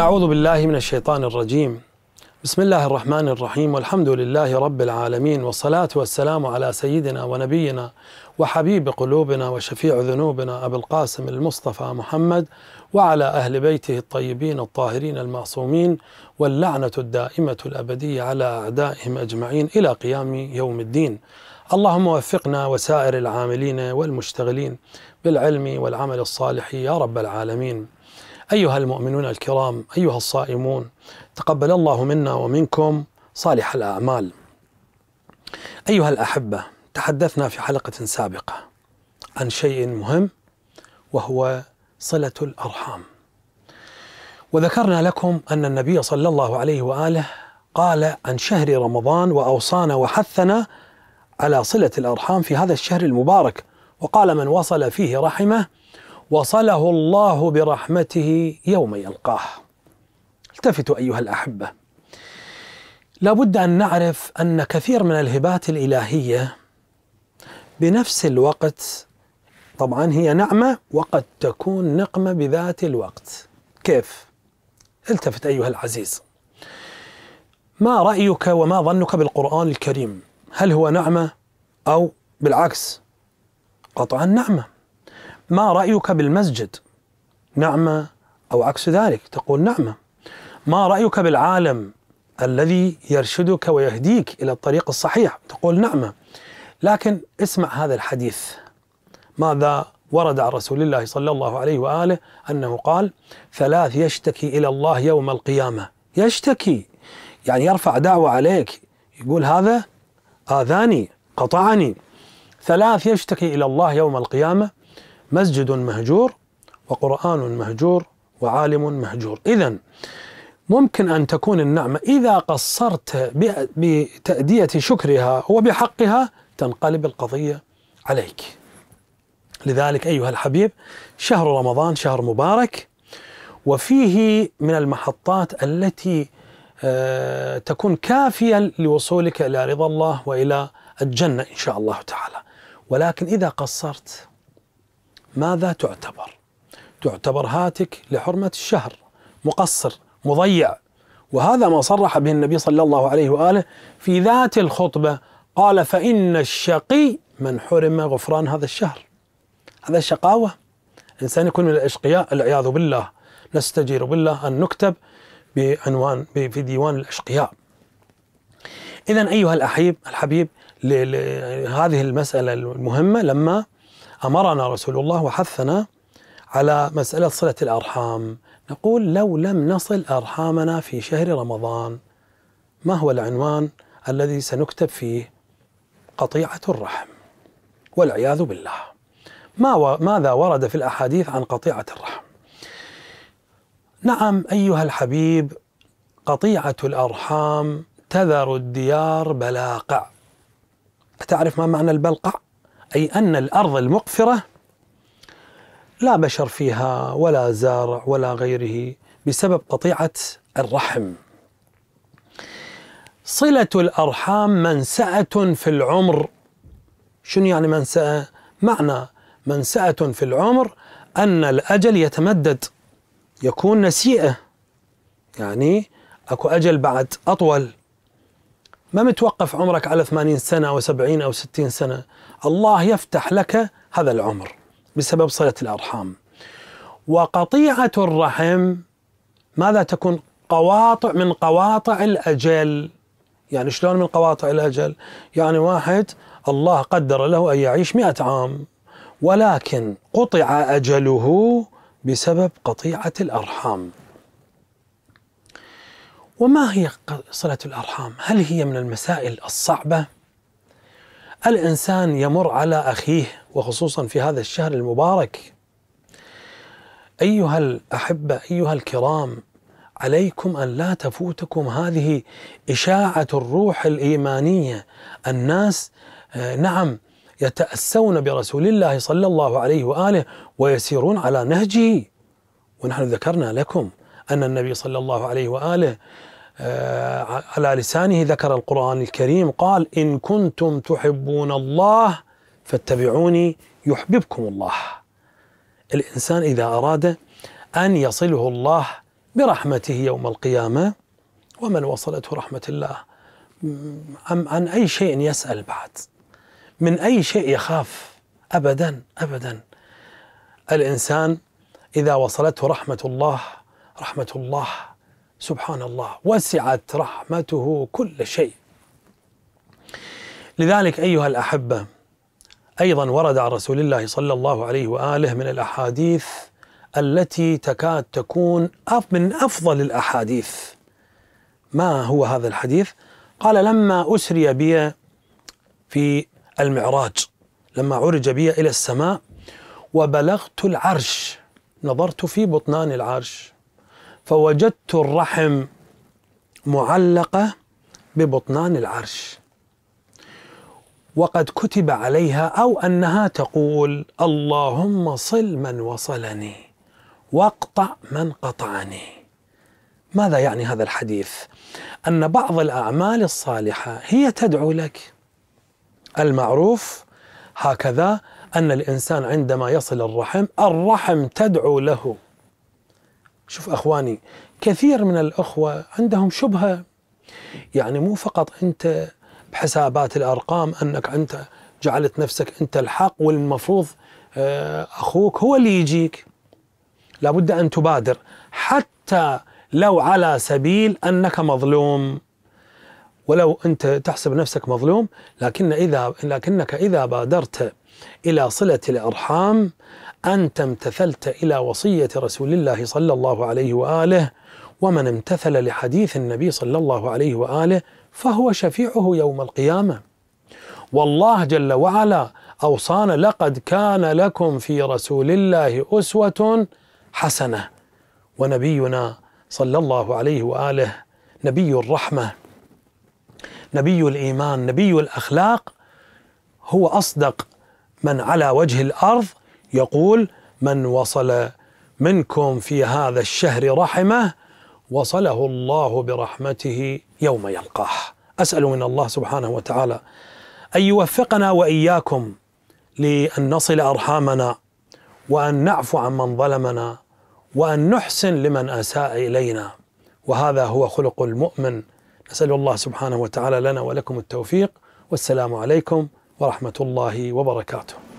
أعوذ بالله من الشيطان الرجيم بسم الله الرحمن الرحيم والحمد لله رب العالمين والصلاة والسلام على سيدنا ونبينا وحبيب قلوبنا وشفيع ذنوبنا أبي القاسم المصطفى محمد وعلى أهل بيته الطيبين الطاهرين المعصومين واللعنة الدائمة الأبدية على أعدائهم أجمعين إلى قيام يوم الدين اللهم وفقنا وسائر العاملين والمشتغلين بالعلم والعمل الصالح يا رب العالمين أيها المؤمنون الكرام أيها الصائمون تقبل الله منا ومنكم صالح الأعمال أيها الأحبة تحدثنا في حلقة سابقة عن شيء مهم وهو صلة الأرحام وذكرنا لكم أن النبي صلى الله عليه وآله قال عن شهر رمضان وأوصانا وحثنا على صلة الأرحام في هذا الشهر المبارك وقال من وصل فيه رحمه وصله الله برحمته يوم يلقاه التفتوا ايها الاحبه لابد ان نعرف ان كثير من الهبات الالهيه بنفس الوقت طبعا هي نعمه وقد تكون نقمه بذات الوقت كيف التفت ايها العزيز ما رايك وما ظنك بالقران الكريم هل هو نعمه او بالعكس قطعا نعمه ما رأيك بالمسجد نعمة أو عكس ذلك تقول نعمة ما رأيك بالعالم الذي يرشدك ويهديك إلى الطريق الصحيح تقول نعمة لكن اسمع هذا الحديث ماذا ورد عن رسول الله صلى الله عليه واله انه قال: ثلاث يشتكي الى الله يوم القيامه، يشتكي يعني يرفع دعوه عليك يقول هذا اذاني قطعني ثلاث يشتكي الى الله يوم القيامه مسجد مهجور وقرآن مهجور وعالم مهجور إذا ممكن أن تكون النعمة إذا قصرت بتأدية شكرها وبحقها تنقلب القضية عليك لذلك أيها الحبيب شهر رمضان شهر مبارك وفيه من المحطات التي آه، تكون كافية لوصولك إلى رضا الله وإلى الجنة إن شاء الله تعالى ولكن إذا قصرت ماذا تعتبر؟ تعتبر هاتك لحرمة الشهر مقصر مضيع وهذا ما صرح به النبي صلى الله عليه واله في ذات الخطبه قال فان الشقي من حرم غفران هذا الشهر هذا شقاوه إنسان يكون من الاشقياء العياذ بالله نستجير بالله ان نكتب بعنوان في ديوان الاشقياء اذا ايها الاحيب الحبيب لهذه المساله المهمه لما امرنا رسول الله وحثنا على مساله صله الارحام نقول لو لم نصل ارحامنا في شهر رمضان ما هو العنوان الذي سنكتب فيه قطيعه الرحم والعياذ بالله ما و... ماذا ورد في الاحاديث عن قطيعه الرحم نعم ايها الحبيب قطيعه الارحام تذر الديار بلاقع أتعرف ما معنى البلقع؟ أي أن الأرض المقفرة لا بشر فيها ولا زارع ولا غيره بسبب قطيعة الرحم صلة الأرحام منسأة في العمر شنو يعني منسأة؟ معنى منسأة في العمر أن الأجل يتمدد يكون نسيئة يعني أكو أجل بعد أطول ما متوقف عمرك على 80 سنة أو 70 أو 60 سنة الله يفتح لك هذا العمر بسبب صلة الأرحام وقطيعة الرحم ماذا تكون قواطع من قواطع الأجل يعني شلون من قواطع الأجل يعني واحد الله قدر له أن يعيش مئة عام ولكن قطع أجله بسبب قطيعة الأرحام وما هي صلة الأرحام؟ هل هي من المسائل الصعبة؟ الإنسان يمر على أخيه وخصوصا في هذا الشهر المبارك أيها الأحبة أيها الكرام عليكم أن لا تفوتكم هذه إشاعة الروح الإيمانية الناس آه، نعم يتأسون برسول الله صلى الله عليه وآله ويسيرون على نهجه ونحن ذكرنا لكم أن النبي صلى الله عليه وآله آه، على لسانه ذكر القرآن الكريم قال إن كنتم تحبون الله فاتبعوني يحببكم الله الإنسان إذا أراد أن يصله الله برحمته يوم القيامة ومن وصلته رحمة الله أم عن أي شيء يسأل بعد من أي شيء يخاف أبدا أبدا الإنسان إذا وصلته رحمة الله رحمة الله سبحان الله وسعت رحمته كل شيء لذلك ايها الاحبه ايضا ورد عن رسول الله صلى الله عليه واله من الاحاديث التي تكاد تكون من افضل الاحاديث ما هو هذا الحديث قال لما اسري بي في المعراج لما عرج بي الى السماء وبلغت العرش نظرت في بطنان العرش فوجدت الرحم معلقة ببطنان العرش وقد كتب عليها أو أنها تقول اللهم صل من وصلني واقطع من قطعني ماذا يعني هذا الحديث؟ أن بعض الأعمال الصالحة هي تدعو لك المعروف هكذا أن الإنسان عندما يصل الرحم الرحم تدعو له شوف اخواني كثير من الاخوه عندهم شبهه يعني مو فقط انت بحسابات الارقام انك انت جعلت نفسك انت الحق والمفروض آه، اخوك هو اللي يجيك لابد ان تبادر حتى لو على سبيل انك مظلوم ولو انت تحسب نفسك مظلوم لكن اذا لكنك اذا بادرت الى صله الارحام انت امتثلت الى وصيه رسول الله صلى الله عليه واله ومن امتثل لحديث النبي صلى الله عليه واله فهو شفيعه يوم القيامه والله جل وعلا اوصانا لقد كان لكم في رسول الله اسوه حسنه ونبينا صلى الله عليه واله نبي الرحمه نبي الايمان نبي الاخلاق هو اصدق من على وجه الارض يقول من وصل منكم في هذا الشهر رحمه وصله الله برحمته يوم يلقاه اسال من الله سبحانه وتعالى ان يوفقنا واياكم لان نصل ارحامنا وان نعفو عن من ظلمنا وان نحسن لمن اساء الينا وهذا هو خلق المؤمن نسال الله سبحانه وتعالى لنا ولكم التوفيق والسلام عليكم ورحمه الله وبركاته